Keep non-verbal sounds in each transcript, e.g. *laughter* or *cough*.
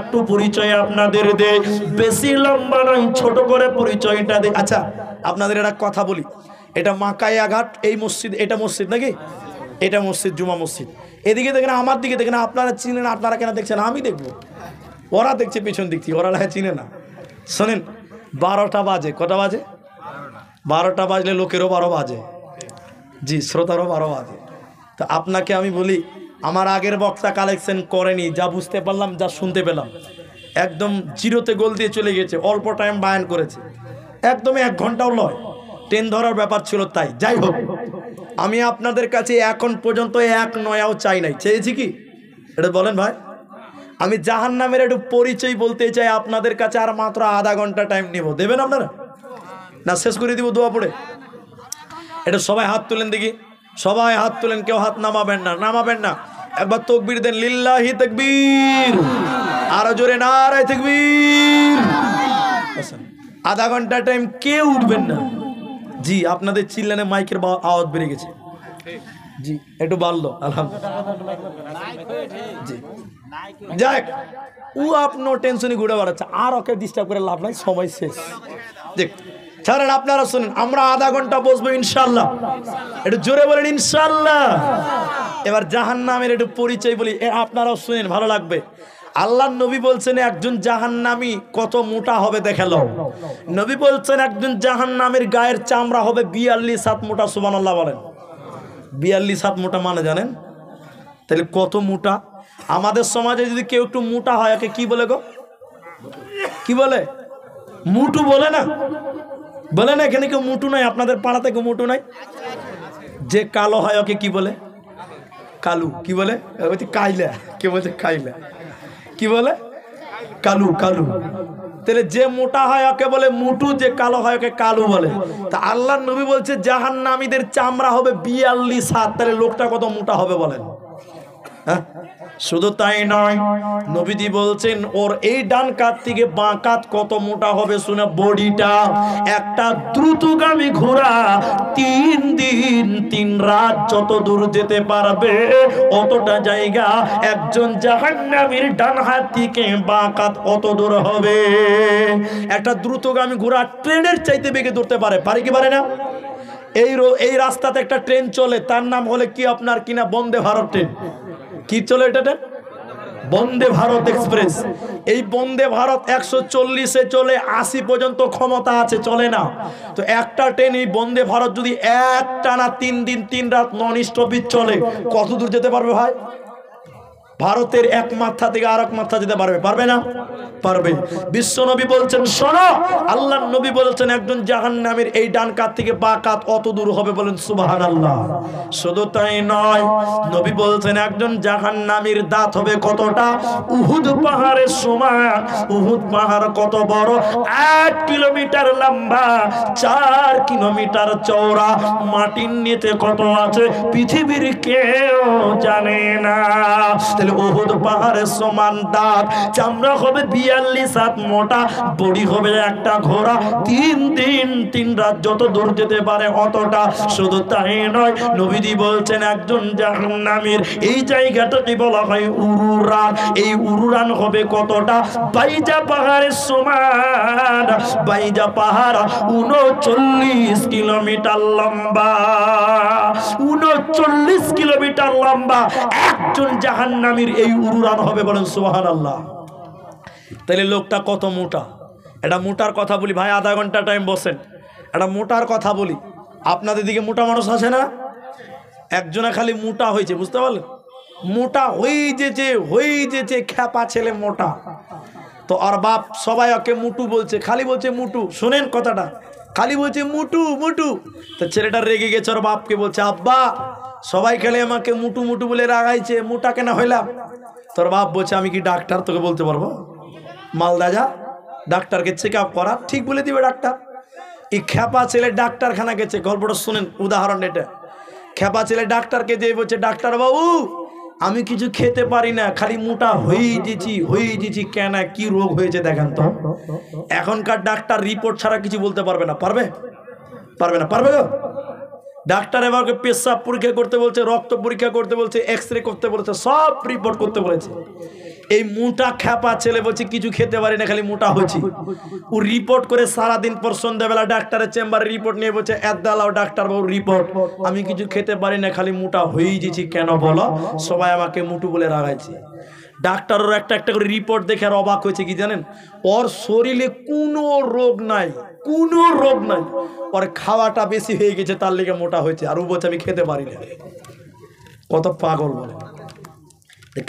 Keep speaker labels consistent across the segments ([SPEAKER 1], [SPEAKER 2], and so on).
[SPEAKER 1] একটু পরিচয় আপনাদের দে বেশি লম্বা নয় ছোট করে পরিচয়টা দে আচ্ছা আপনাদের একটা কথা বলি এটা মাকায় আঘাট এই মসজিদ এটা মসজিদ নাকি এটা মসজিদ জুমা মসজিদ এদিকে দেখেন আমার দিকে দেখেন আপনারা চিনেন আপনারা কেন দেখছেন আমি দেখবো ওরা দেখছে পিছন দিক থেকে ওরা চিনে না শোনেন বারোটা বাজে কটা বাজে বারোটা বাজলে লোকেরও বারো বাজে জি শ্রোতারও বারো বাজে তো আপনাকে আমি বলি আমার আগের বক্তা কালেকশন করেনি যা বুঝতে পারলাম যা শুনতে পেলাম একদম জিরোতে গোল দিয়ে চলে গেছে অল্প টাইম বায়ান করেছে একদমই এক ঘন্টাও নয় ট্রেন ধরার ব্যাপার ছিল তাই যাই হোক আমি আপনাদের কাছে এখন পর্যন্ত এক নয়াও চাই নাই চেয়েছি কি এটা বলেন ভাই আমি জাহান নামের একটু পরিচয় বলতে চাই আপনাদের কাছে আর মাত্র আধা ঘন্টা টাইম নেব দেবেন আপনারা না শেষ করে দিব দোয়া পড়ে এটা সবাই হাত তুলেন দেখি সবাই হাত তুলেন কেউ হাত নামাবেন না নামাবেন না একবার তকবির দেন লিল্লাহি তকবীর আরো জোরে নারায় তকবীর আচ্ছা, আধা ঘন্টা টাইম কেউ উঠবেন না জি আপনাদের চিল্লানে মাইকের আওয়াজ বেড়ে গেছে জি একটু বাড়লো আলহামদুলিল্লাহ যাক ও আপনার টেনশনই ঘুরে বেড়াচ্ছে আর ওকে ডিস্টার্ব করে লাভ নাই সময় শেষ দেখ ছাড়েন আপনারা শুনেন আমরা আধা ঘন্টা বসবো ইনশাল্লাহ একটু জোরে বলেন ইনশাল্লাহ এবার জাহান নামের একটু পরিচয় বলি আপনারাও শুনেন ভালো লাগবে আল্লাহ নবী বলছেন একজন জাহান্নামি কত মোটা হবে দেখালো নবী বলছেন একজন জাহান্নামের গায়ের চামড়া হবে বিয়াল্লিশ হাত মোটা সুবান আল্লাহ বলেন বিয়াল্লিশ হাত মোটা মানে জানেন তাহলে কত মোটা আমাদের সমাজে যদি কেউ একটু মোটা হয় একে কি বলে গো কি বলে মুটু বলে না বলে না এখানে কেউ মুটু নাই আপনাদের পাড়াতে কেউ মুটু নাই যে কালো হয় ওকে কি বলে কালু কি বলে বলছি কাইলা কে বলছে কাইলা কি বলে কালু কালু তাহলে যে মোটা হয় ওকে বলে মুটু যে কালো হয় ওকে কালু বলে তা আল্লাহ নবী বলছে জাহান্নামীদের চামড়া হবে বিয়াল্লিশ হাত তাহলে লোকটা কত মোটা হবে বলেন হ্যাঁ? শুধু তাই নয় নবীদি বলছেন ওর এই ডান কাত থেকে বাঁ কাত কত মোটা হবে শুনে বডিটা একটা দ্রুতগামী ঘোড়া তিন দিন তিন রাত যত দূর যেতে পারবে অতটা জায়গা একজন জাহান্নামীর ডান হাত থেকে বাঁ কাত অত দূর হবে একটা দ্রুতগামী ঘোড়া ট্রেনের চাইতে বেগে দৌড়তে পারে পারে কি পারে না এই এই রাস্তাতে একটা ট্রেন চলে তার নাম হলে কি আপনার কিনা বন্দে ভারত ট্রেন কি চলে এটা বন্দে ভারত এক্সপ্রেস এই বন্দে ভারত একশো চল্লিশে চলে আশি পর্যন্ত ক্ষমতা আছে চলে না তো একটা ট্রেন এই বন্দে ভারত যদি একটা না তিন দিন তিন রাত নন স্টপিজ চলে কত দূর যেতে পারবে ভাই ভারতের এক মাথা থেকে আর এক মাথা যেতে পারবে পারবে না পারবে বিশ্ব নবী বলছেন শোনো আল্লাহ নবী বলছেন একজন জাহান নামের এই ডান কাত থেকে বা কাত অত দূর হবে বলেন সুবাহান আল্লাহ শুধু তাই নয় নবী বলছেন একজন জাহান নামের দাঁত হবে কতটা উহুদ পাহাড়ের সমান উহুদ পাহাড় কত বড় এক কিলোমিটার লম্বা চার কিলোমিটার চওড়া মাটির নিতে কত আছে পৃথিবীর কেউ জানে না তাহলে ওহদ পাহাড়ের সমান দাঁত চামড়া হবে বিয়াল্লিশ হাত মোটা বড়ি হবে একটা ঘোড়া তিন দিন তিন রাত যত দূর যেতে পারে অতটা শুধু তাই নয় নবীদি বলছেন একজন এই জায়গাটাকে বলা হয় উরুরান এই উরুরান হবে কতটা বাইজা পাহাড়ের সমান বাইজা পাহাড় উনচল্লিশ কিলোমিটার লম্বা উনচল্লিশ কিলোমিটার লম্বা একজন জাহান্নামীর এই উড়ুরান হবে বলেন সোহান আল্লাহ তাহলে লোকটা কত মোটা এটা মোটার কথা বলি ভাই আধা ঘন্টা টাইম বসেন এটা মোটার কথা বলি আপনাদের দিকে মোটা মানুষ আছে না একজনে খালি মোটা হয়েছে বুঝতে পারলেন মোটা হয়ে যেছে হয়ে যেছে খ্যাপা ছেলে মোটা তো আর বাপ সবাই ওকে মুটু বলছে খালি বলছে মুটু শোনেন কথাটা খালি বলছে মুটু মুটু তো ছেলেটা রেগে গেছে ওর বাপকে বলছে আব্বা সবাই খেলে আমাকে মুটু মুটু বলে রাগাইছে মুটা কেনা হইলাম তোর বাপ বলছে আমি কি ডাক্তার তোকে বলতে পারবো মালদা যা ডাক্তারকে চেক আপ করা ঠিক বলে দিবে ডাক্তার এই খ্যাপা ছেলে ডাক্তারখানা গেছে গল্পটা শুনেন উদাহরণ এটা খ্যাপা ছেলে ডাক্তারকে যেয়ে বলছে ডাক্তারবাবু আমি কিছু খেতে পারি না খালি মোটা হয়েই দিয়েছি হয়ে গেছি কেন কি রোগ হয়েছে দেখেন তো এখনকার ডাক্তার রিপোর্ট ছাড়া কিছু বলতে পারবে না পারবে পারবে না পারবে গো ডাক্তার এবারকে পেশাব পরীক্ষা করতে বলছে রক্ত পরীক্ষা করতে বলছে এক্স রে করতে বলেছে সব রিপোর্ট করতে বলেছে এই মোটা খ্যাপা ছেলে বলছে কিছু খেতে পারি না খালি মোটা হয়েছি ও রিপোর্ট করে সারাদিন পর সন্ধ্যাবেলা ডাক্তারের চেম্বারে রিপোর্ট নিয়ে বলছে এদালাও ডাক্তার বাবু রিপোর্ট আমি কিছু খেতে পারি না খালি মোটা হয়েই যেছি কেন বলো সবাই আমাকে মুটু বলে রাগাইছে ডাক্তারের একটা একটা করে রিপোর্ট দেখে আর অবাক হয়েছে কি জানেন ওর শরীরে কোনো রোগ নাই কোনো রোগ নাই ওর খাওয়াটা বেশি হয়ে গেছে তার লেগে মোটা হয়েছে আর ও বলছে আমি খেতে পারি না কত পাগল বলে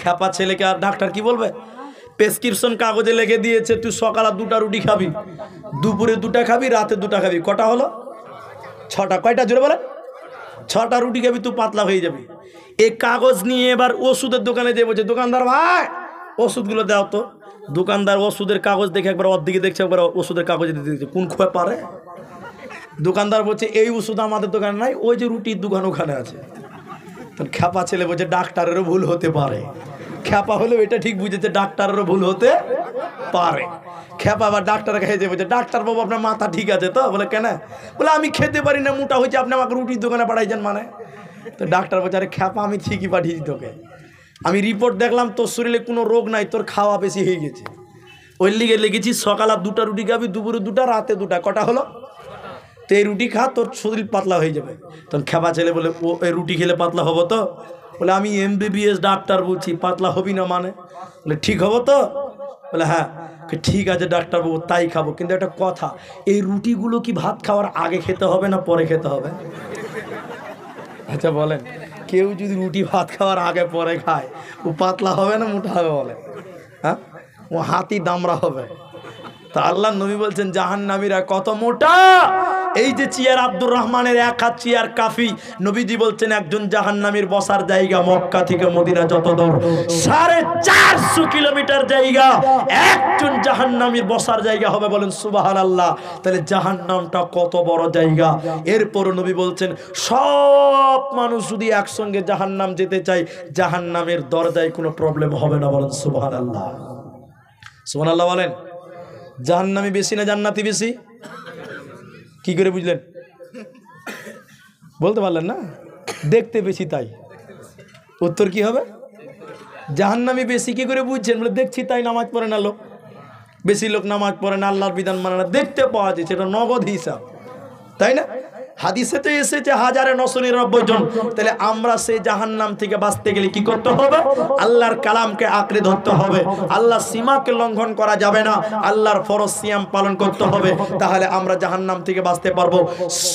[SPEAKER 1] খ্যাপা ছেলেকে আর ডাক্তার কি বলবে প্রেসক্রিপশন কাগজে লেগে দিয়েছে তুই সকালে দুটা রুটি খাবি দুপুরে দুটা খাবি রাতে দুটা খাবি কটা হলো ছটা কয়টা জোরে বলে ছটা রুটি খাবি তুই পাতলা হয়ে যাবি এই কাগজ নিয়ে এবার ওষুধের দোকানে যে বলছে দোকানদার ভাই ওষুধগুলো দাও তো দোকানদার ওষুধের কাগজ দেখে একবার অর্ধেকে দেখছে একবার ওষুধের কাগজে দিতে দেখছে কোন খুব পারে দোকানদার বলছে এই ওষুধ আমাদের দোকানে নাই ওই যে রুটির দোকান ওখানে আছে তখন খ্যাপা ছেলে বলছে ডাক্তারেরও ভুল হতে পারে খ্যাপা হলেও এটা ঠিক বুঝেছে ডাক্তারেরও ভুল হতে পারে খ্যাপা আবার ডাক্তার খেয়েছে বলছে ডাক্তার বাবু আপনার মাথা ঠিক আছে তো বলে কেন বলে আমি খেতে পারি না মোটা হয়েছে আপনি আমাকে রুটির দোকানে পাঠাইছেন মানে তো ডাক্তার বলছে আরে খ্যাপা আমি ঠিকই পাঠিয়েছি তোকে আমি রিপোর্ট দেখলাম তোর শরীরে কোনো রোগ নাই তোর খাওয়া বেশি হয়ে গেছে ওই লিগে লেগেছি সকাল আর দুটা রুটি খাবি দুপুরে দুটা রাতে দুটা কটা হলো তো এই রুটি খা তোর শরীর পাতলা হয়ে যাবে তখন খেপা ছেলে বলে ও এই রুটি খেলে পাতলা হবো তো বলে আমি এমবিবিএস ডাক্তার বলছি পাতলা হবি না মানে বলে ঠিক হবো তো বলে হ্যাঁ ঠিক আছে ডাক্তারবাবু তাই খাবো কিন্তু একটা কথা এই রুটিগুলো কি ভাত খাওয়ার আগে খেতে হবে না পরে খেতে হবে আচ্ছা বলেন কেউ যদি রুটি ভাত খাওয়ার আগে পরে খায় ও পাতলা হবে না মোটা হবে বলে হ্যাঁ ও হাতি দামড়া হবে তা আল্লাহ নবী বলছেন নামিরা কত মোটা এই যে চিয়ার আব্দুর রহমানের এক হাত চিয়ার কাফি নবীজি বলছেন একজন জাহান্নামীর বসার জায়গা মক্কা থেকে মদিনা যত দূর সাড়ে চারশো কিলোমিটার জায়গা একজন জাহান্নামীর বসার জায়গা হবে বলেন সুবাহান আল্লাহ তাহলে জাহান্নামটা কত বড় জায়গা এরপর নবী বলছেন সব মানুষ যদি একসঙ্গে জাহান্নাম যেতে চায় জাহান্নামের দরজায় কোনো প্রবলেম হবে না বলেন সুবাহান আল্লাহ সুবান আল্লাহ বলেন জাহান্নামি বেশি না জান্নাতি বেশি কি করে বুঝলেন বলতে পারলেন না দেখতে বেশি তাই উত্তর কি হবে জাহান্নামি বেশি কি করে বুঝছেন বলে দেখছি তাই নামাজ পড়ে না লোক বেশি লোক নামাজ পড়ে না আল্লাহর বিধান মানে না দেখতে পাওয়া যায় সেটা নগদ হিসাব তাই না হাদিসে তো এসেছে হাজারে নশো নিরানব্বই জন তাহলে আমরা সেই জাহান নাম থেকে বাঁচতে গেলে কি করতে হবে আল্লাহর কালামকে আঁকড়ে ধরতে হবে আল্লাহ সীমাকে লঙ্ঘন করা যাবে না আল্লাহর ফরজ সিয়াম পালন করতে হবে তাহলে আমরা জাহান নাম থেকে বাঁচতে পারবো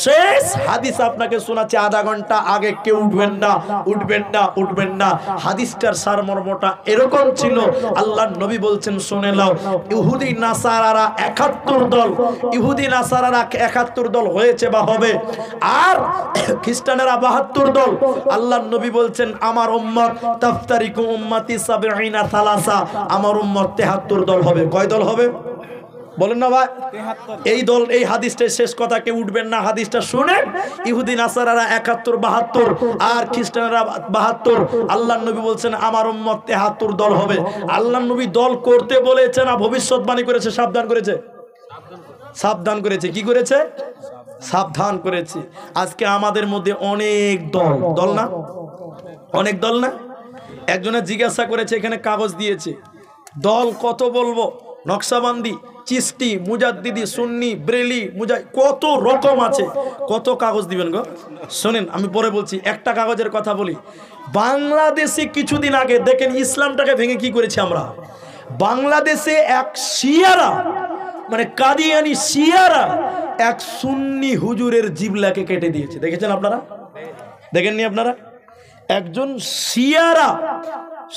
[SPEAKER 1] শেষ হাদিস আপনাকে শোনাচ্ছে আধা ঘন্টা আগে কেউ উঠবেন না উঠবেন না উঠবেন না হাদিসটার সারমর্মটা এরকম ছিল আল্লাহর নবী বলছেন শুনে নাও ইহুদি নাসারারা একাত্তর দল ইহুদি নাসারারা একাত্তর দল হয়েছে বা হবে আর খ্রিস্টানেরা বাহাত্তর দল আল্লাহ নবী বলছেন আমার উম্মত তাফতারিকু উম্মাতি সাবেইনা থালাসা আমার উম্মত তেহাত্তর দল হবে কয় দল হবে বলেন না ভাই এই দল এই হাদিসটার শেষ কথা কে উঠবেন না হাদিসটা শুনে ইহুদিন আসারারা একাত্তর বাহাত্তর আর খ্রিস্টানেরা বাহাত্তর আল্লাহ নবী বলছেন আমার উম্মত তেহাত্তর দল হবে আল্লাহ নবী দল করতে বলেছে না ভবিষ্যৎবাণী করেছে সাবধান করেছে সাবধান করেছে কি করেছে সাবধান করেছি আজকে আমাদের মধ্যে অনেক দল দল না অনেক দল না একজনে জিজ্ঞাসা করেছে এখানে কাগজ দিয়েছে দল কত বলবো নকশাবান্দি চিস্তি মুজাদ্দিদি সুন্নি ব্রেলি মুজাই কত রকম আছে কত কাগজ দিবেন গো শোনেন আমি পরে বলছি একটা কাগজের কথা বলি বাংলাদেশে কিছুদিন আগে দেখেন ইসলামটাকে ভেঙে কি করেছি আমরা বাংলাদেশে এক শিয়ারা মানে কাদিয়ানি শিয়ারা এক সুন্নি হুজুরের জিবলাকে কেটে দিয়েছে দেখেছেন আপনারা দেখেননি আপনারা একজন শিয়ারা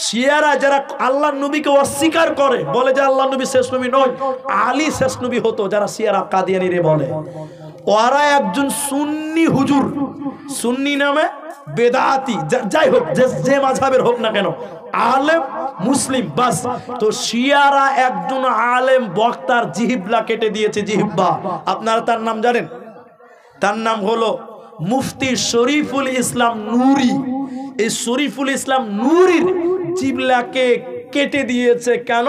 [SPEAKER 1] শিয়ারা যারা আল্লাহ নবীকে অস্বীকার করে বলে যে আল্লাহ নবী শেষ নবী নয় আলী শেষ নবী হতো যারা শিয়ারা কাদিয়ানি রে বলে ওরা একজন সুন্নি হুজুর সুন্নি নামে বেদাতি যাই হোক যে মাঝাবের হোক না কেন আলেম মুসলিম বাস তো শিয়ারা একজন আলেম বক্তার জিহিবলা কেটে দিয়েছে জিহিব্বা আপনারা তার নাম জানেন তার নাম হলো মুফতি শরীফুল ইসলাম নুরি এই শরীফুল ইসলাম নুরির জিবলাকে কেটে দিয়েছে কেন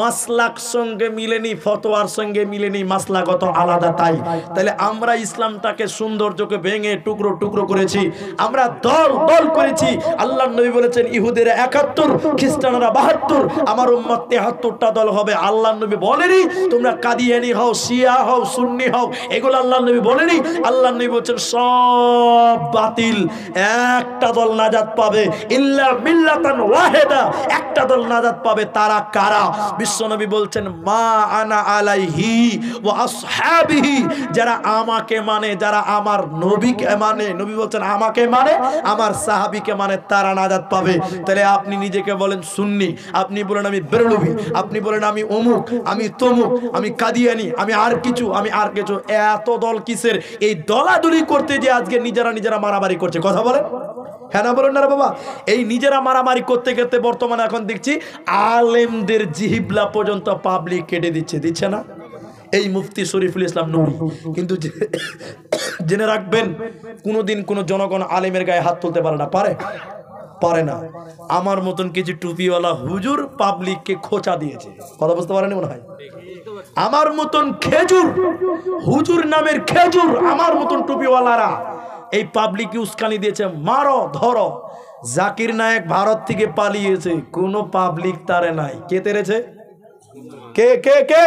[SPEAKER 1] মাসলাক সঙ্গে মিলেনি ফতোয়ার সঙ্গে মিলেনি মাসলাগত আলাদা তাই তাহলে আমরা ইসলামটাকে সৌন্দর্যকে ভেঙে টুকরো টুকরো করেছি আমরা দল দল করেছি আল্লাহ নবী বলেছেন ইহুদের একাত্তর খ্রিস্টানরা বাহাত্তর আমার উম্মত তেহাত্তরটা দল হবে আল্লাহ নবী বলেনি তোমরা কাদিয়ানি হও শিয়া হও সুন্নি হও এগুলো আল্লাহ নবী বলেনি আল্লাহ নবী বলছেন সব বাতিল একটা দল নাজাত পাবে ইল্লা মিল্লাতান ওয়াহেদা একটা দল নাজাদ পাবে তারা কারা বিশ্বনবী বলছেন মা আনা আলাইহি ও আসহাবিহি যারা আমাকে মানে যারা আমার নবীকে মানে নবী বলছেন আমাকে মানে আমার সাহাবিকে মানে তারা নাজাদ পাবে তাহলে আপনি নিজেকে বলেন সুন্নি আপনি বলেন আমি বেরলুভি আপনি বলেন আমি অমুক আমি তমুক আমি কাদিয়ানি আমি আর কিছু আমি আর কিছু এত দল কিসের এই দলাদুলি করতে যে আজকে নিজেরা নিজেরা মারামারি করছে কথা বলেন হ্যাঁ না বলুন না বাবা এই নিজেরা মারামারি করতে করতে বর্তমানে এখন দেখছি আলেমদের জিহিবলা পর্যন্ত পাবলিক কেটে দিচ্ছে দিচ্ছে না এই মুফতি শরীফুল ইসলাম নুরি কিন্তু জেনে রাখবেন কোনোদিন কোনো জনগণ আলেমের গায়ে হাত তুলতে পারে না পারে পারে না আমার মতন কিছু টুপিওয়ালা হুজুর পাবলিককে খোঁচা দিয়েছে কথা বুঝতে পারেনি মনে হয় আমার মতন খেজুর হুজুর নামের খেজুর আমার মতন টুপিওয়ালারা এই পাবলিক উস্কানি দিয়েছে মারো ধরো জাকির নায়ক ভারত থেকে পালিয়েছে কোনো পাবলিক তারে নাই কে তেরেছে কে কে কে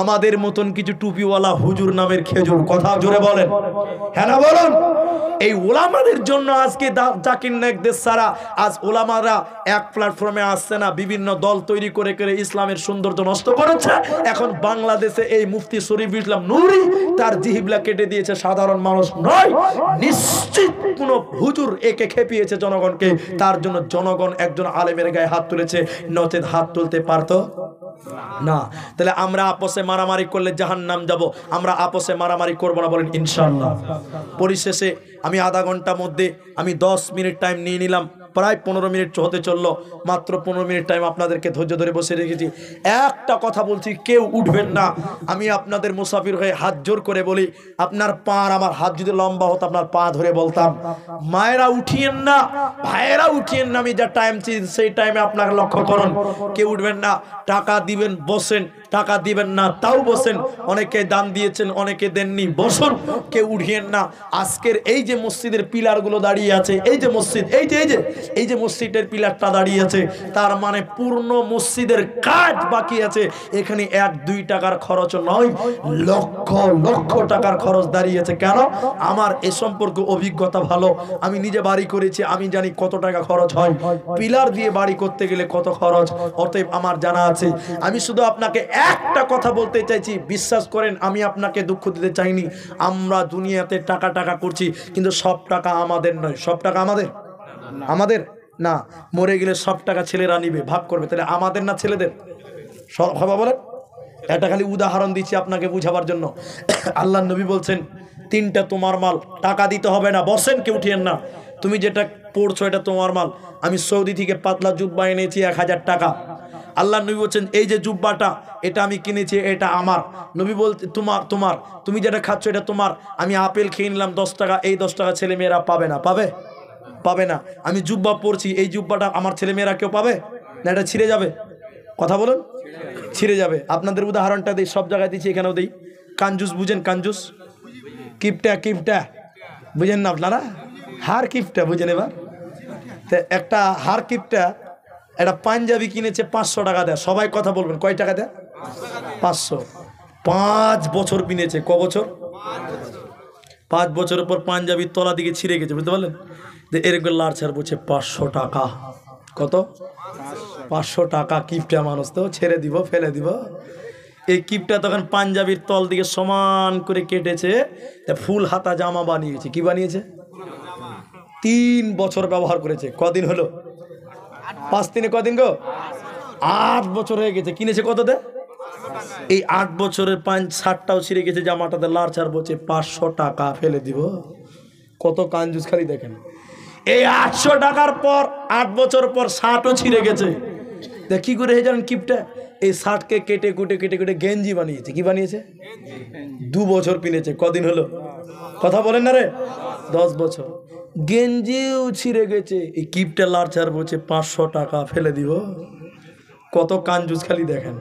[SPEAKER 1] আমাদের মতন কিছু টুপিওয়ালা হুজুর নামের খেজুর কথা জোরে বলেন হ্যাঁ না বলুন এই ওলামাদের জন্য আজকে জাকির নায়কদের সারা আজ ওলামারা এক প্ল্যাটফর্মে আসছে না বিভিন্ন দল তৈরি করে করে ইসলামের সৌন্দর্য নষ্ট করেছে এখন বাংলাদেশে এই মুফতি শরীফ ইসলাম নুরি তার জিহিবলা কেটে দিয়েছে সাধারণ মানুষ নয় নিশ্চিত কোনো হুজুর একে খেপিয়েছে জনগণকে তার জন্য জনগণ একজন আলেমের গায়ে হাত তুলেছে নচেত হাত তুলতে পারতো না তাহলে আমরা আপসে মারামারি করলে জাহান নাম যাব আমরা আপসে মারামারি করবো না বলেন ইনশাল্লাহ পরিশেষে আমি আধা ঘন্টার মধ্যে আমি দশ মিনিট টাইম নিয়ে নিলাম প্রায় পনেরো মিনিট হতে চললো মাত্র পনেরো মিনিট টাইম আপনাদেরকে ধৈর্য ধরে বসে রেখেছি একটা কথা বলছি কেউ উঠবেন না আমি আপনাদের মুসাফির হয়ে হাত জোর করে বলি আপনার পা আমার হাত যদি লম্বা হতো আপনার পা ধরে বলতাম মায়েরা উঠিয়েন না ভাইয়েরা উঠিয়েন না আমি যা টাইম সেই টাইমে আপনাকে লক্ষ্য করুন কেউ উঠবেন না টাকা দিবেন বসেন টাকা দিবেন না তাও বসেন অনেকে দান দিয়েছেন অনেকে দেননি বসুন কেউ উঠিয়েন না আজকের এই যে মসজিদের পিলারগুলো দাঁড়িয়ে আছে এই যে মসজিদ এই যে এই যে এই যে মসজিদের পিলারটা দাঁড়িয়ে আছে তার মানে পূর্ণ মসজিদের কাজ বাকি আছে এখানে এক দুই টাকার খরচ নয় লক্ষ লক্ষ টাকার খরচ দাঁড়িয়েছে কেন আমার এ সম্পর্কে অভিজ্ঞতা ভালো আমি নিজে বাড়ি করেছি আমি জানি কত টাকা খরচ হয় পিলার দিয়ে বাড়ি করতে গেলে কত খরচ অতএব আমার জানা আছে আমি শুধু আপনাকে একটা কথা বলতে চাইছি বিশ্বাস করেন আমি আপনাকে দুঃখ দিতে চাইনি আমরা দুনিয়াতে টাকা টাকা করছি কিন্তু সব টাকা আমাদের নয় সব টাকা আমাদের আমাদের না মরে গেলে সব টাকা ছেলেরা নিবে ভাব করবে তাহলে আমাদের না ছেলেদের সব ভাবা বলেন এটা খালি উদাহরণ দিচ্ছি আপনাকে বুঝাবার জন্য আল্লাহ নবী বলছেন তিনটা তোমার মাল টাকা দিতে হবে না বসেন কেউ উঠিয়েন না তুমি যেটা পড়ছো এটা তোমার মাল আমি সৌদি থেকে পাতলা জুব্বা এনেছি এক হাজার টাকা আল্লাহ নবী বলছেন এই যে জুব্বাটা এটা আমি কিনেছি এটা আমার নবী বলতে তোমার তোমার তুমি যেটা খাচ্ছ এটা তোমার আমি আপেল খেয়ে নিলাম দশ টাকা এই দশ টাকা ছেলেমেয়েরা পাবে না পাবে পাবে না আমি জুব্বা পড়ছি এই জুব্বাটা আমার ছেলেমেয়েরা কেউ পাবে না এটা ছিঁড়ে যাবে কথা বলুন ছিঁড়ে যাবে আপনাদের উদাহরণটা দিই সব জায়গায় দিচ্ছি এখানেও দিই কানজুস বুঝেন কানজুস কিপটা কিপটা বুঝেন না আপনারা হার কিপটা বুঝেন এবার একটা হার কিপটা একটা পাঞ্জাবি কিনেছে পাঁচশো টাকা দেয় সবাই কথা বলবেন কয় টাকা দেয় পাঁচশো পাঁচ বছর কিনেছে ক বছর পাঁচ বছরের পর পাঞ্জাবি তলা দিকে ছিঁড়ে গেছে বুঝতে পারলেন যে এরকম লাল ছাড় বলছে পাঁচশো টাকা কত পাঁচশো টাকা কিপটা মানুষ তো ছেড়ে দিব ফেলে দিব এই কিপটা তখন পাঞ্জাবির তল দিকে সমান করে কেটেছে ফুল হাতা জামা বানিয়েছে কি বানিয়েছে তিন বছর ব্যবহার করেছে কদিন হলো পাঁচ দিনে কদিন গো আট বছর হয়ে গেছে কিনেছে কত দে এই আট বছরের পাঁচ ষাটটাও ছিঁড়ে গেছে জামাটাতে লার ছাড় বলছে পাঁচশো টাকা ফেলে দিব কত কাঞ্জুস খালি দেখেন এই আটশো টাকার পর আট বছর পর ষাটও ছিঁড়ে গেছে কি করে হে জানেন কিপটা এই শার্টকে কেটে কুটে কেটে কুটে গেঞ্জি বানিয়েছে কি বানিয়েছে দু বছর পিনেছে কদিন হলো কথা বলেন না রে দশ বছর গেঞ্জিও ছিঁড়ে গেছে এই কিপটা লারচার বলছে পাঁচশো টাকা ফেলে দিব কত কানজুস খালি দেখেন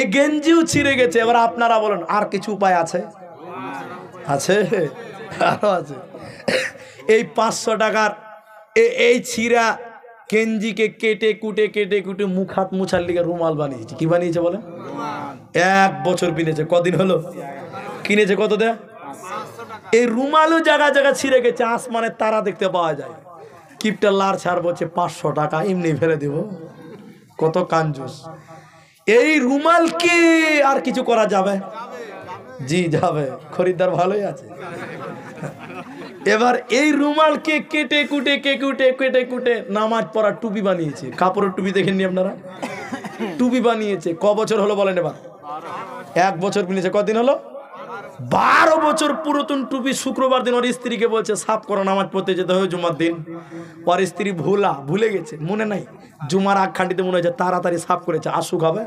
[SPEAKER 1] এই গেঞ্জিও ছিঁড়ে গেছে এবার আপনারা বলেন আর কিছু উপায় আছে আছে আরও আছে এই পাঁচশো টাকার এই ছিঁড়া গেঞ্জিকে কেটে কুটে কেটে কুটে মুখ হাত মুছার লিগে রুমাল বানিয়েছে কি বানিয়েছে বলেন এক বছর কিনেছে কদিন হলো কিনেছে কত দেয় এই রুমালও জায়গা জায়গা ছিঁড়ে গেছে আসমানের তারা দেখতে পাওয়া যায় কিপটা লার ছাড় বলছে পাঁচশো টাকা এমনি ফেলে দেব কত কাঞ্জুস এই রুমাল কি আর কিছু করা যাবে জি যাবে খরিদ্দার ভালোই আছে এবার এই রুমাল কে কেটে কুটে কে কুটে কেটে কুটে নামাজ পড়া টুপি বানিয়েছে কাপড়ের টুপি দেখেননি আপনারা টুপি বানিয়েছে ক বছর হলো বলেন এবার এক বছর কিনেছে কদিন হলো বারো বছর পুরাতন টুপি শুক্রবার দিন ওর স্ত্রীকে বলছে সাফ করো নামাজ পড়তে যেতে হবে জুমার দিন ওর স্ত্রী ভুলা ভুলে গেছে মনে নাই জুমার আখ্যানটিতে মনে হয়েছে তাড়াতাড়ি সাফ করেছে আসুক হবে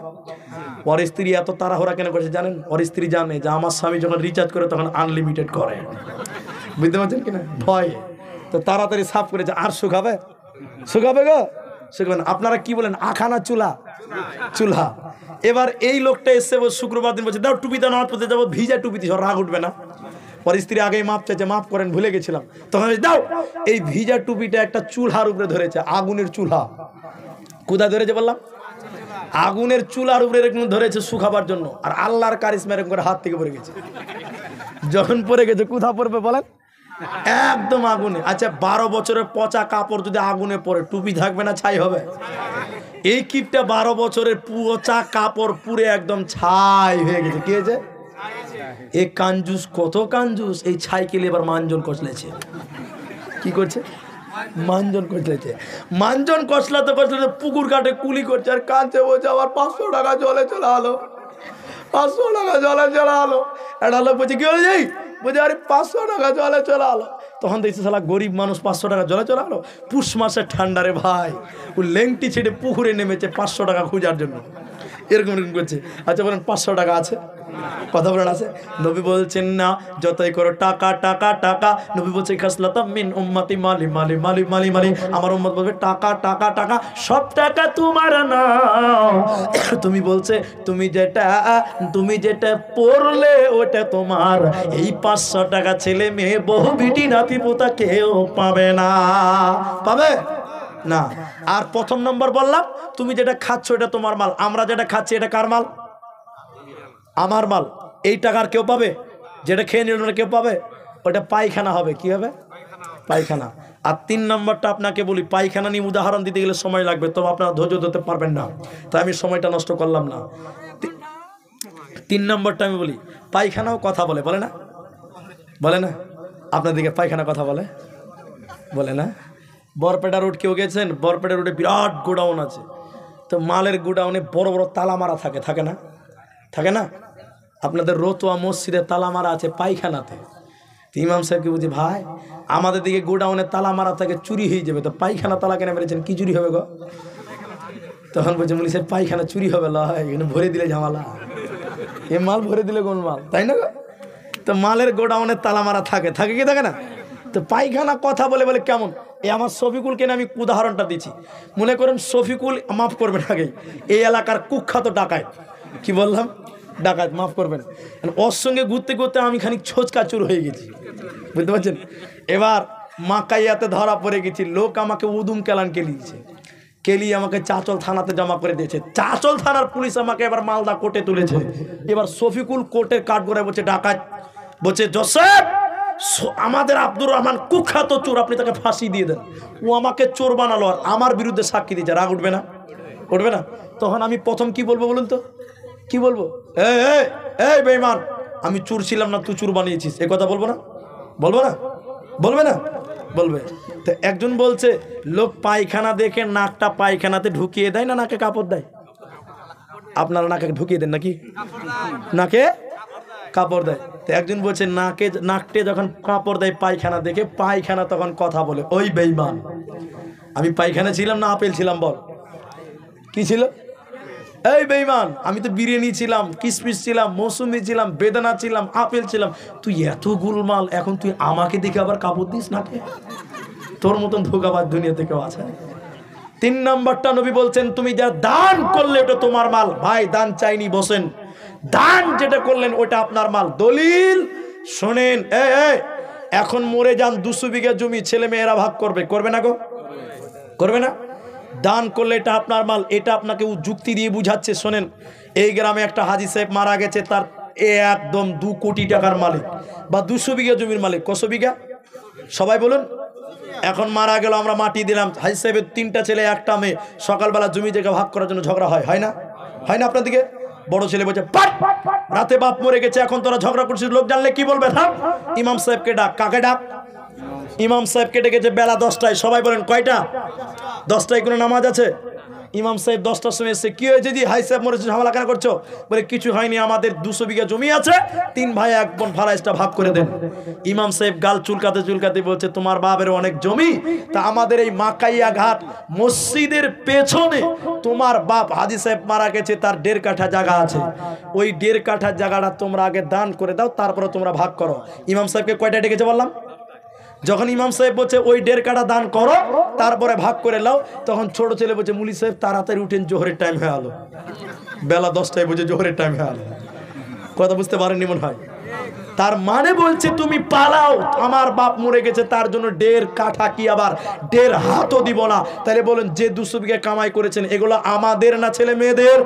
[SPEAKER 1] ওর স্ত্রী এত তাড়াহোড়া কেন করেছে জানেন ওর স্ত্রী জানে যে আমার স্বামী যখন রিচার্জ করে তখন আনলিমিটেড করে বুঝতে পারছেন কিনা ভয় তো তাড়াতাড়ি সাফ করেছে আর শুকাবে শুকাবে গো শুকাবেন আপনারা কি বলেন আখানা চুলা চুলহা এবার এই লোকটা এসছে শুক্রবার দিন বলছে দাও টুপিতে নামাজ পড়তে যাবো ভিজা টুপিতে সব রাগ উঠবে না পরে স্ত্রী আগেই মাপ চাইছে মাফ করেন ভুলে গেছিলাম তখন দাও এই ভিজা টুপিটা একটা চুলহার উপরে ধরেছে আগুনের চুলহা কোথায় ধরেছে বললাম আগুনের চুলার উপরে এরকম ধরেছে শুকাবার জন্য আর আল্লাহর কারিশমা এরকম করে হাত থেকে পড়ে গেছে যখন পড়ে গেছে কোথা পড়বে বলেন একদম আগুনে আচ্ছা বারো বছরের পচা কাপড় যদি আগুনে পড়ে টুপি থাকবে না ছাই হবে এই কিপটা বারো বছরের পচা কাপড় পুরে একদম ছাই হয়ে গেছে কি হয়েছে এ কানজুস কত কানজুস এই ছাইকেল এবার মানজন কচলেছে কি করছে মানজন কচলেছে মানজন কষলাতে কষলাতে পুকুর কাটে কুলি করছে আর কাঁচে বলছে আবার পাঁচশো টাকা জলে চলে আলো পাঁচশো টাকা জলে চলে আলো একটা লোক বলছে কি হলে যাই বলছে আরে পাঁচশো টাকা জলে চলে আলো তখন দেখছি সালা গরিব মানুষ পাঁচশো টাকা জলে চলে আলো পুষ মাসের ঠান্ডা রে ভাই ও লেংটি ছেড়ে পুকুরে নেমেছে পাঁচশো টাকা খোঁজার জন্য এরকম এরকম করছে আচ্ছা বলেন পাঁচশো টাকা আছে কথা বলেন আছে নবী বলছেন না যতই করো টাকা টাকা টাকা নবী বলছে খাসলাতাম মিন উম্মতি মালি মালি মালি মালি মালি আমার উম্মত বলবে টাকা টাকা টাকা সব টাকা তোমার না *coughs* তুমি বলছে তুমি যেটা তুমি যেটা পড়লে ওটা তোমার এই পাঁচশো টাকা ছেলে মেয়ে বহু বিটি নাতি পোতা কেউ পাবে না পাবে না আর প্রথম নম্বর বললাম তুমি যেটা খাচ্ছ এটা তোমার মাল আমরা যেটা খাচ্ছি এটা কার মাল আমার মাল এই টাকার কেউ পাবে যেটা খেয়ে নিল কেউ পাবে ওটা পায়খানা হবে কি হবে পায়খানা আর তিন নম্বরটা আপনাকে বলি পায়খানা নিয়ে উদাহরণ দিতে গেলে সময় লাগবে তবে আপনারা ধৈর্য ধরতে পারবেন না তাই আমি সময়টা নষ্ট করলাম না তিন নম্বরটা আমি বলি পায়খানাও কথা বলে বলে না বলে না দিকে পায়খানা কথা বলে বলে না বরপেটা রোড কেউ গেছেন বরপেটা রোডে বিরাট গোডাউন আছে তো মালের গোডাউনে বড় বড় তালা মারা থাকে থাকে না থাকে না আপনাদের রতুয়া মসজিদে তালা মারা আছে পায়খানাতে তো ইমাম সাহেবকে বুঝি ভাই আমাদের দিকে গোডাউনে তালা মারা থাকে চুরি হয়ে যাবে তো পায়খানা তালা কেন মেরেছেন কি চুরি হবে গো তখন বলছে মুলি সাহেব পায়খানা চুরি হবে লাইনে ভরে দিলে ঝামালা এ মাল ভরে দিলে কোন মাল তাই না গো তো মালের গোডাউনে তালা মারা থাকে থাকে কি থাকে না তো পায়খানা কথা বলে বলে কেমন এ আমার শফিকুলকে আমি উদাহরণটা দিচ্ছি মনে করেন শফিকুল মাফ করবেন আগে এই এলাকার কুখ্যাত ডাকায় কি বললাম ডাকাত মাফ করবেন ওর সঙ্গে ঘুরতে ঘুরতে আমি খানিক ছোচকা চুর হয়ে গেছি বুঝতে পারছেন এবার মাকাইয়াতে ধরা পড়ে গেছি লোক আমাকে উদুম কেলান কেলিয়েছে কেলি আমাকে চাচল থানাতে জমা করে দিয়েছে চাচল থানার পুলিশ আমাকে এবার মালদা কোর্টে তুলেছে এবার শফিকুল কোর্টের কাঠ করে বলছে ডাকাত বলছে জোসেফ আমাদের আব্দুর রহমান কুখ্যাত চোর আপনি তাকে ফাঁসি দিয়ে দেন ও আমাকে চোর বানালো আর আমার বিরুদ্ধে সাক্ষী দিয়েছে রাগ উঠবে না উঠবে না তখন আমি প্রথম কি বলবো বলুন তো কি বলবো এই বেইমান আমি চুর ছিলাম না তুই চুর বানিয়েছিস এ কথা বলবো না বলবো না বলবে না বলবে তো একজন বলছে লোক পায়খানা দেখে নাকটা পায়খানাতে ঢুকিয়ে দেয় না নাকে কাপড় দেয় আপনারা নাকে ঢুকিয়ে দেন নাকি নাকে কাপড় দেয় তো একজন বলছে নাকে নাকটে যখন কাপড় দেয় পায়খানা দেখে পায়খানা তখন কথা বলে ওই বেইমান আমি পায়খানা ছিলাম না আপেল ছিলাম বল কি ছিল এই বেইমান আমি তো বিরিয়ানি ছিলাম কিসমিস ছিলাম মৌসুমি ছিলাম বেদানা ছিলাম আপেল ছিলাম তুই এত গুলমাল এখন তুই আমাকে দেখে আবার কাপড় দিস না তোর মতন ধোকাবাদ দুনিয়াতে কেউ আছে তিন নম্বরটা নবী বলছেন তুমি যা দান করলে ওটা তোমার মাল ভাই দান চাইনি বসেন দান যেটা করলেন ওটা আপনার মাল দলিল শোনেন এখন মরে যান দুশো বিঘা জমি ছেলে মেয়েরা ভাগ করবে করবে না গো করবে না দান করলে এটা আপনার মাল এটা আপনাকে ও যুক্তি দিয়ে বুঝাচ্ছে শোনেন এই গ্রামে একটা হাজি সাহেব মারা গেছে তার এ একদম দু কোটি টাকার মালিক বা দুশো বিঘা জমির মালিক কশো বিঘা সবাই বলুন এখন মারা গেল আমরা মাটি দিলাম হাজি সাহেবের তিনটা ছেলে একটা মেয়ে সকালবেলা জমি জায়গা ভাগ করার জন্য ঝগড়া হয় হয় না হয় না আপনার দিকে বড় ছেলে বলছে রাতে বাপ মরে গেছে এখন তোরা ঝগড়া করছিস লোক জানলে কি বলবে ইমাম সাহেবকে ডাক কাকে ডাক ইমাম সাহেবকে ডেকেছে বেলা দশটায় সবাই বলেন কয়টা দশটায় কোনো নামাজ আছে ইমাম সাহেব দশটার সময় এসে কি হয়েছে যদি হাই সাহেব মরেছে ঝামেলা কেন করছো বলে কিছু হয়নি আমাদের দুশো বিঘা জমি আছে তিন ভাই এক বোন ভাড়াইসটা ভাগ করে দেন ইমাম সাহেব গাল চুলকাতে চুলকাতে বলছে তোমার বাবের অনেক জমি তা আমাদের এই মাকাইয়া ঘাট মসজিদের পেছনে তোমার বাপ হাজি সাহেব মারা গেছে তার দেড় কাঠা জায়গা আছে ওই দেড় কাঠা জায়গাটা তোমরা আগে দান করে দাও তারপরে তোমরা ভাগ করো ইমাম সাহেবকে কয়টা ডেকেছে বললাম যখন ইমাম সাহেব বলছে ওই দেড় কাটা দান করো তারপরে ভাগ করে লাও তখন ছোট ছেলে বলছে মুলি সাহেব তাড়াতাড়ি উঠেন জোহরের টাইম হয়ে আলো বেলা দশটায় বলছে জোহরের টাইম হয়ে আলো কথা বুঝতে পারেননি মনে হয় তার মানে বলছে তুমি পালাও আমার বাপ মরে গেছে তার জন্য ডের কাঠা কি আবার ডের হাতও দিব না তাহলে বলেন যে দুশো বিঘা কামাই করেছেন এগুলো আমাদের না ছেলে মেয়েদের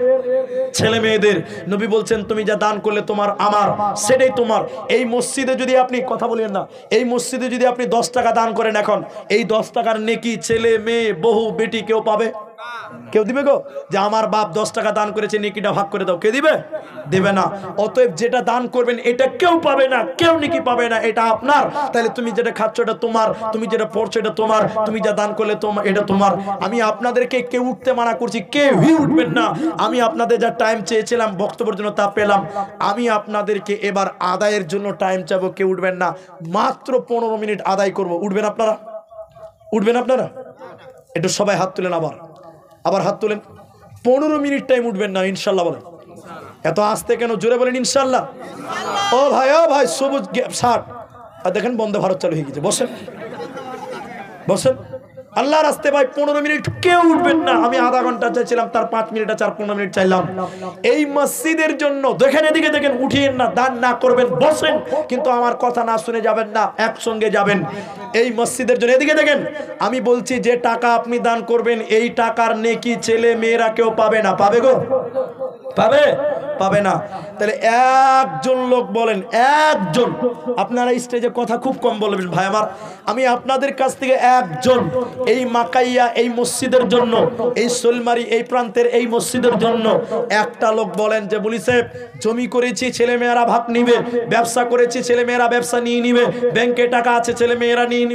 [SPEAKER 1] ছেলে মেয়েদের নবী বলছেন তুমি যা দান করলে তোমার আমার সেটাই তোমার এই মসজিদে যদি আপনি কথা বলেন না এই মসজিদে যদি আপনি দশ টাকা দান করেন এখন এই দশ টাকার নেকি ছেলে মেয়ে বহু বেটি কেউ পাবে কেউ দিবে গো যে আমার বাপ দশ টাকা দান করেছে নিকিটা ভাগ করে দাও কে দিবে দেবে না অতএব যেটা দান করবেন এটা কেউ পাবে না কেউ নিকি পাবে না এটা আপনার তাহলে তুমি যেটা খাচ্ছ এটা তোমার তুমি যেটা পড়ছো এটা তোমার তুমি যা দান করলে তোমার এটা তোমার আমি আপনাদেরকে কেউ উঠতে মানা করছি কেউই উঠবেন না আমি আপনাদের যা টাইম চেয়েছিলাম বক্তব্যের জন্য তা পেলাম আমি আপনাদেরকে এবার আদায়ের জন্য টাইম চাবো কেউ উঠবেন না মাত্র পনেরো মিনিট আদায় করব উঠবেন আপনারা উঠবেন আপনারা একটু সবাই হাত তুলেন আবার আবার হাত তোলেন পনেরো মিনিট টাইম উঠবেন না ইনশাল্লাহ বলেন এত আসতে কেন জোরে বলেন ইনশাল্লাহ ও ভাই ও ভাই সবুজ শার্ট আর দেখেন বন্ধ ভারত চালু হয়ে গেছে বসেন বসেন আল্লাহ রাস্তে ভাই পনেরো মিনিট কেউ উঠবেন না আমি আধা ঘন্টা চাইছিলাম তার পাঁচ মিনিট আর পনেরো মিনিট চাইলাম এই মসজিদের জন্য দেখেন এদিকে দেখেন উঠিয়েন না দান না করবেন বসেন কিন্তু আমার কথা না শুনে যাবেন না একসঙ্গে যাবেন এই মসজিদের জন্য এদিকে দেখেন আমি বলছি যে টাকা আপনি দান করবেন এই টাকার নেকি ছেলে মেয়েরা কেউ পাবে না পাবে গো পাবে পাবে না তাহলে একজন লোক বলেন একজন আপনারা স্টেজে কথা খুব কম বলবেন ভাই আমার আমি আপনাদের কাছ থেকে একজন এই মাকাইয়া এই মসজিদের জন্য এই সোলমারি এই প্রান্তের এই মসজিদের জন্য একটা লোক বলেন যে বলি সাহেব জমি করেছি ছেলেমেয়েরা ভাগ নিবে ব্যবসা করেছি ছেলেমেয়েরা ব্যবসা নিয়ে নিবে ব্যাংকে টাকা আছে ছেলেমেয়েরা নিয়ে